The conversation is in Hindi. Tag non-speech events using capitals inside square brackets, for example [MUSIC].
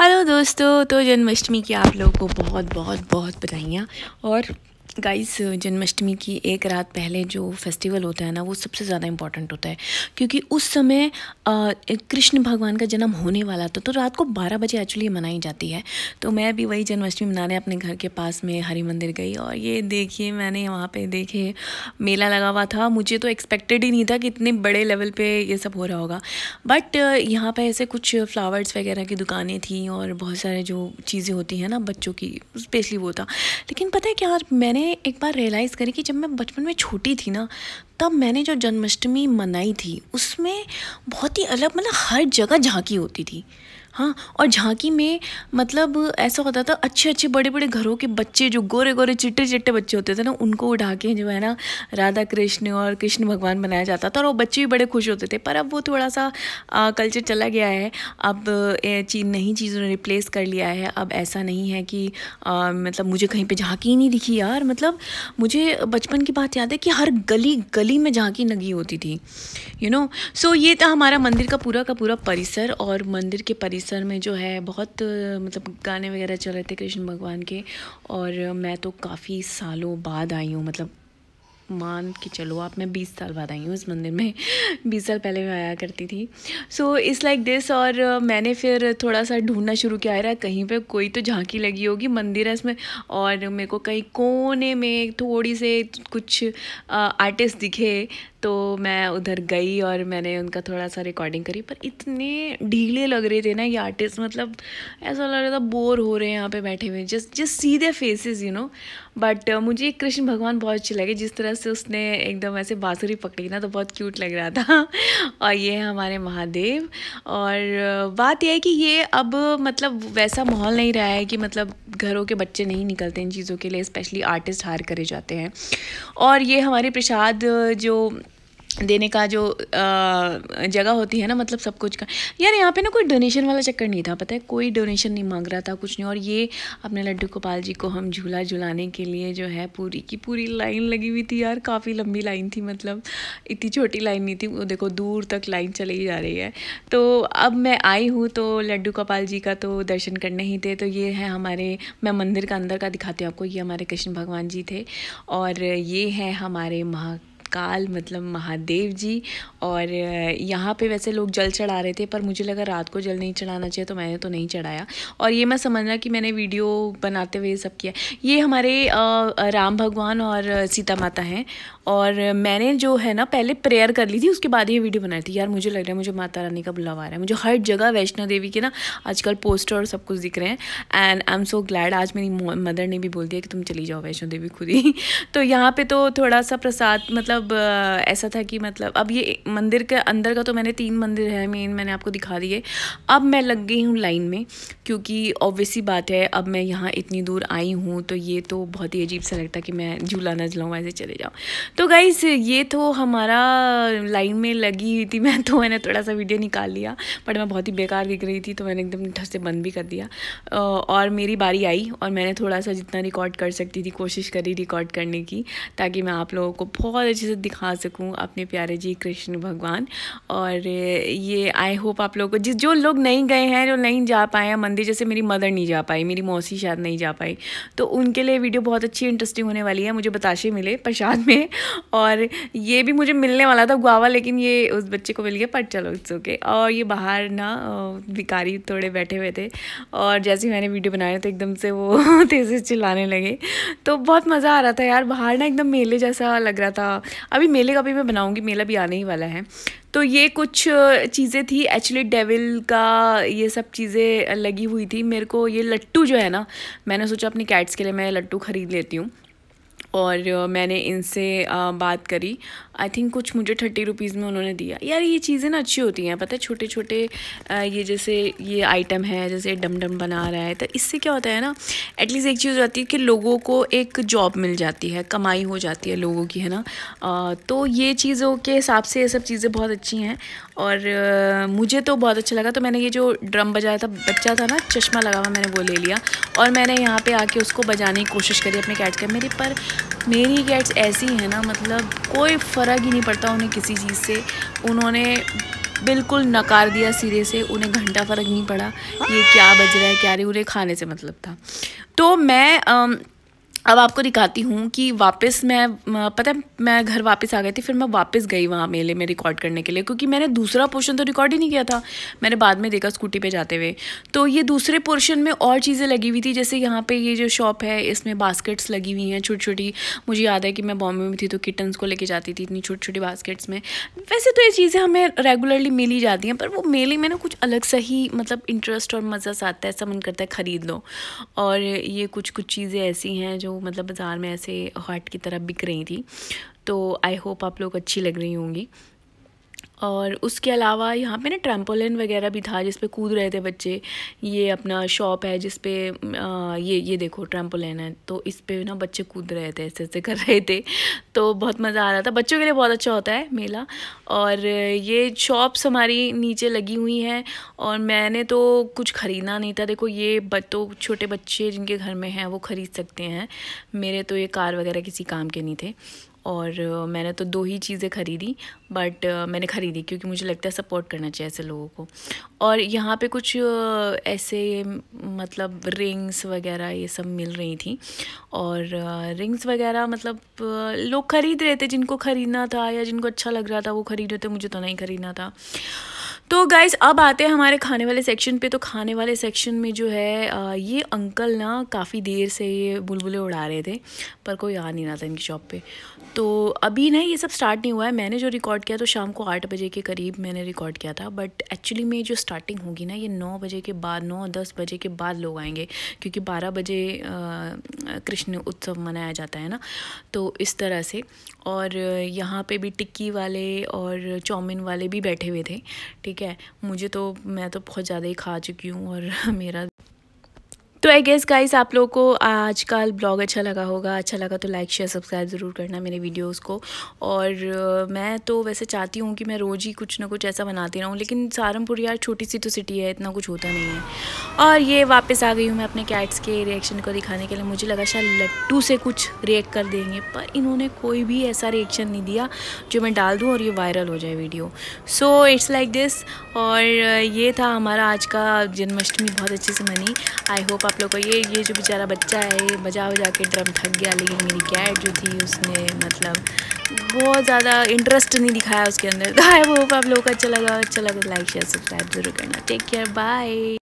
हेलो दोस्तों तो जन्माष्टमी की आप लोगों को बहुत बहुत बहुत बधाइयाँ और गाइस जन्माष्टमी की एक रात पहले जो फेस्टिवल होता है ना वो सबसे ज़्यादा इम्पॉर्टेंट होता है क्योंकि उस समय कृष्ण भगवान का जन्म होने वाला था तो रात को 12 बजे एक्चुअली मनाई जाती है तो मैं भी वही जन्माष्टमी मनाने अपने घर के पास में हरि मंदिर गई और ये देखिए मैंने वहाँ पे देखे मेला लगा हुआ था मुझे तो एक्सपेक्टेड ही नहीं था कि इतने बड़े लेवल पर ये सब हो रहा होगा बट यहाँ पर ऐसे कुछ फ्लावर्स वगैरह की दुकानें थी और बहुत सारे जो चीज़ें होती हैं ना बच्चों की स्पेशली वो था लेकिन पता है क्या मैंने एक बार रियलाइज़ करी कि जब मैं बचपन में छोटी थी ना तब मैंने जो जन्माष्टमी मनाई थी उसमें बहुत ही अलग मतलब हर जगह झांकी होती थी हाँ और झांकी में मतलब ऐसा होता था अच्छे अच्छे बड़े बड़े घरों के बच्चे जो गोरे गोरे चिट्टे चिट्टे बच्चे होते थे ना उनको उठा के जो है ना राधा कृष्ण और कृष्ण भगवान बनाया जाता था और वो बच्चे भी बड़े खुश होते थे पर अब वो थोड़ा सा आ, कल्चर चला गया है अब चीज नई चीज़ों ने रिप्लेस कर लिया है अब ऐसा नहीं है कि आ, मतलब मुझे कहीं पर झांकी ही नहीं दिखी यार मतलब मुझे बचपन की बात याद है कि हर गली गली में झांकी नगी होती थी यू नो सो ये था हमारा मंदिर का पूरा का पूरा परिसर और मंदिर के परिसर सर में जो है बहुत मतलब गाने वगैरह चल रहे थे कृष्ण भगवान के और मैं तो काफ़ी सालों बाद आई हूँ मतलब मान के चलो आप मैं बीस साल बाद आई हूँ इस मंदिर में [LAUGHS] बीस साल पहले मैं आया करती थी सो इट्स लाइक दिस और uh, मैंने फिर थोड़ा सा ढूंढना शुरू किया है कहीं पे कोई तो झांकी लगी होगी मंदिर है इसमें और मेरे को कहीं कोने में थोड़ी से कुछ आर्टिस्ट uh, दिखे तो मैं उधर गई और मैंने उनका थोड़ा सा रिकॉर्डिंग करी पर इतने ढीले लग रहे थे ना ये आर्टिस्ट मतलब ऐसा लग रहा था बोर हो रहे हैं यहाँ पे बैठे हुए जस्ट जस्ट सीधे faces you know but uh, मुझे कृष्ण भगवान बहुत अच्छे लगे जिस तरह से उसने एकदम ऐसे बाँसुरी पकड़ी ना तो बहुत क्यूट लग रहा था [LAUGHS] और ये है हमारे महादेव और uh, बात यह है कि ये अब मतलब वैसा माहौल नहीं रहा है कि मतलब घरों के बच्चे नहीं निकलते इन चीज़ों के लिए स्पेशली आर्टिस्ट हार करे जाते हैं और ये हमारे प्रसाद जो देने का जो जगह होती है ना मतलब सब कुछ का यार यहाँ पे ना कोई डोनेशन वाला चक्कर नहीं था पता है कोई डोनेशन नहीं मांग रहा था कुछ नहीं और ये अपने लड्डू गोपाल जी को हम झूला झुलाने के लिए जो है पूरी की पूरी लाइन लगी हुई थी यार काफ़ी लंबी लाइन थी मतलब इतनी छोटी लाइन नहीं थी वो देखो दूर तक लाइन चली जा रही है तो अब मैं आई हूँ तो लड्डू गोपाल जी का तो दर्शन करने ही थे तो ये है हमारे मैं मंदिर का अंदर का दिखाती हूँ आपको ये हमारे कृष्ण भगवान जी थे और ये है हमारे महा काल मतलब महादेव जी और यहाँ पे वैसे लोग जल चढ़ा रहे थे पर मुझे लगा रात को जल नहीं चढ़ाना चाहिए तो मैंने तो नहीं चढ़ाया और ये मैं समझ रहा कि मैंने वीडियो बनाते हुए सब किया ये हमारे राम भगवान और सीता माता हैं और मैंने जो है ना पहले प्रेयर कर ली थी उसके बाद ये वीडियो बनाई थी यार मुझे लग रहा है मुझे माता रानी का बुलावा आ रहा है मुझे हर जगह वैष्णो देवी के ना आजकल पोस्टर और सब कुछ दिख रहे हैं and I am so glad आज मेरी मदर ने भी बोल दिया कि तुम चली जाओ वैष्णो देवी खुद ही [LAUGHS] तो यहाँ पे तो थोड़ा सा प्रसाद मतलब मतलब ऐसा था कि मतलब अब ये मंदिर के अंदर का तो मैंने तीन मंदिर है मेन मैंने आपको दिखा दिए अब मैं लग गई हूँ लाइन में क्योंकि ऑब्वियसली बात है अब मैं यहाँ इतनी दूर आई हूँ तो ये तो बहुत ही अजीब सा लगता कि मैं झूला ना झूलाऊँ ऐसे चले जाऊँ तो गाइज ये तो हमारा लाइन में लगी हुई थी मैं तो मैंने थोड़ा सा वीडियो निकाल लिया बट मैं बहुत ही बेकार दिख रही थी तो मैंने एकदम ठस से बंद भी कर दिया और मेरी बारी आई और मैंने थोड़ा सा जितना रिकॉर्ड कर सकती थी कोशिश करी रिकॉर्ड करने की ताकि मैं आप लोगों को बहुत अच्छे से जो दिखा सकूँ अपने प्यारे जी कृष्ण भगवान और ये आई होप आप लोगों को जिस जो लोग नहीं गए हैं जो नहीं जा पाए हैं मंदिर जैसे मेरी मदर नहीं जा पाई मेरी मौसी शायद नहीं जा पाई तो उनके लिए वीडियो बहुत अच्छी इंटरेस्टिंग होने वाली है मुझे बताशे मिले प्रसाद में और ये भी मुझे मिलने वाला था गुआवा लेकिन ये उस बच्चे को मिल गया पर चलो इट्स ओके और ये बाहर ना भिकारी थोड़े बैठे हुए थे और जैसे मैंने वीडियो बनाया तो एकदम से वो [LAUGHS] तेज़ी से चिल्लाने लगे तो बहुत मज़ा आ रहा था यार बाहर ना एकदम मेले जैसा लग रहा था अभी मेले का भी मैं बनाऊंगी मेला भी आने ही वाला है तो ये कुछ चीज़ें थी एक्चुअली डेविल का ये सब चीज़ें लगी हुई थी मेरे को ये लट्टू जो है ना मैंने सोचा अपनी कैट्स के लिए मैं लट्टू ख़रीद लेती हूँ और मैंने इनसे बात करी आई थिंक कुछ मुझे थर्टी रुपीज़ में उन्होंने दिया यार ये चीज़ें ना अच्छी होती हैं पता है छोटे छोटे ये जैसे ये आइटम है जैसे डम डम बना रहा है तो इससे क्या होता है ना एटलीस्ट एक चीज़ हो जाती है कि लोगों को एक जॉब मिल जाती है कमाई हो जाती है लोगों की है ना तो ये चीज़ों के हिसाब से ये सब चीज़ें बहुत अच्छी हैं और मुझे तो बहुत अच्छा लगा तो मैंने ये जो ड्रम बजाया था बच्चा था ना चश्मा लगा हुआ मैंने वो ले लिया और मैंने यहाँ पर आके उसको बजाने की कोशिश करी अपने कैट कर मेरे पर मेरी कैट्स ऐसी हैं ना मतलब कोई फ़र्क ही नहीं पड़ता उन्हें किसी चीज़ से उन्होंने बिल्कुल नकार दिया सिरे से उन्हें घंटा फ़र्क नहीं पड़ा ये हाँ। क्या बज रहा है क्या रही उन्हें खाने से मतलब था तो मैं अब आपको दिखाती हूँ कि वापस मैं पता है मैं घर वापस आ गई थी फिर मैं वापस गई वहाँ मेले में रिकॉर्ड करने के लिए क्योंकि मैंने दूसरा पोर्शन तो रिकॉर्ड ही नहीं किया था मैंने बाद में देखा स्कूटी पे जाते हुए तो ये दूसरे पोर्शन में और चीज़ें लगी हुई थी जैसे यहाँ पे ये जो शॉप है इसमें बास्केट्स लगी हुई हैं छोटी छोटी मुझे याद है कि मैं बॉम्बे में थी तो किटन्स को लेके जाती थी इतनी छोटी छोटी बास्केट्स में वैसे तो ये चीज़ें हमें रेगुलरली मिल ही जाती हैं पर वो मेले में ना कुछ अलग सा ही मतलब इंटरेस्ट और मज़ा सा आता है ऐसा मन करता है ख़रीद लो और ये कुछ कुछ चीज़ें ऐसी हैं जो मतलब बाज़ार में ऐसे हॉट की तरह बिक रही थी तो आई होप आप लोग अच्छी लग रही होंगी और उसके अलावा यहाँ पे ना ट्रैम्पोलिन वगैरह भी था जिसपे कूद रहे थे बच्चे ये अपना शॉप है जिसपे ये ये देखो ट्रैम्पोलिन है तो इस पर ना बच्चे कूद रहे थे ऐसे ऐसे कर रहे थे तो बहुत मज़ा आ रहा था बच्चों के लिए बहुत अच्छा होता है मेला और ये शॉप्स हमारी नीचे लगी हुई हैं और मैंने तो कुछ ख़रीदना नहीं था देखो ये तो छोटे बच्चे जिनके घर में हैं वो ख़रीद सकते हैं मेरे तो ये कार वगैरह किसी काम के नहीं थे और मैंने तो दो ही चीज़ें ख़रीदी बट मैंने ख़रीदी क्योंकि मुझे लगता है सपोर्ट करना चाहिए ऐसे लोगों को और यहाँ पे कुछ ऐसे मतलब रिंग्स वगैरह ये सब मिल रही थी और रिंग्स वगैरह मतलब लोग ख़रीद रहे थे जिनको ख़रीदना था या जिनको अच्छा लग रहा था वो ख़रीद रहे थे मुझे तो नहीं ख़रीदना था तो गाइज़ अब आते हैं हमारे खाने वाले सेक्शन पे तो खाने वाले सेक्शन में जो है ये अंकल ना काफ़ी देर से ये बुलबुलें उड़ा रहे थे पर कोई आ नहीं रहा था इनकी शॉप पे तो अभी ना ये सब स्टार्ट नहीं हुआ है मैंने जो रिकॉर्ड किया तो शाम को आठ बजे के करीब मैंने रिकॉर्ड किया था बट एक्चुअली में जो स्टार्टिंग होगी ना ये नौ बजे के बाद नौ दस बजे के बाद लोग आएंगे क्योंकि बारह बजे कृष्ण उत्सव मनाया जाता है ना तो इस तरह से और यहाँ पर भी टिक्की वाले और चाउमिन वाले भी बैठे हुए थे ठीक ठीक है मुझे तो मैं तो बहुत ज़्यादा ही खा चुकी हूँ और [LAUGHS] मेरा तो आई गेस गाइस आप लोगों को आज का ब्लॉग अच्छा लगा होगा अच्छा लगा तो लाइक शेयर सब्सक्राइब ज़रूर करना मेरे वीडियोस को और मैं तो वैसे चाहती हूँ कि मैं रोज़ ही कुछ ना कुछ ऐसा बनाती रहूँ लेकिन सहारनपुर यार छोटी सी तो सिटी है इतना कुछ होता नहीं है और ये वापस आ गई हूँ मैं अपने कैट्स के रिएक्शन को दिखाने के लिए मुझे लगा शायद लट्टू से कुछ रिएक्ट कर देंगे पर इन्होंने कोई भी ऐसा रिएक्शन नहीं दिया जो मैं डाल दूँ और ये वायरल हो जाए video so it's like this और ये था हमारा आज का जन्माष्टमी बहुत अच्छे से मनी आई होप आप आप लोग को ये ये जो बेचारा बच्चा है ये बजा बजा के ड्रम थक गया लेकिन मेरी कैट जो थी उसने मतलब बहुत ज़्यादा इंटरेस्ट नहीं दिखाया उसके अंदर तो आई होप आप लोगों को अच्छा लगा अच्छा लगा लाइक शेयर सब्सक्राइब जरूर करना टेक केयर बाय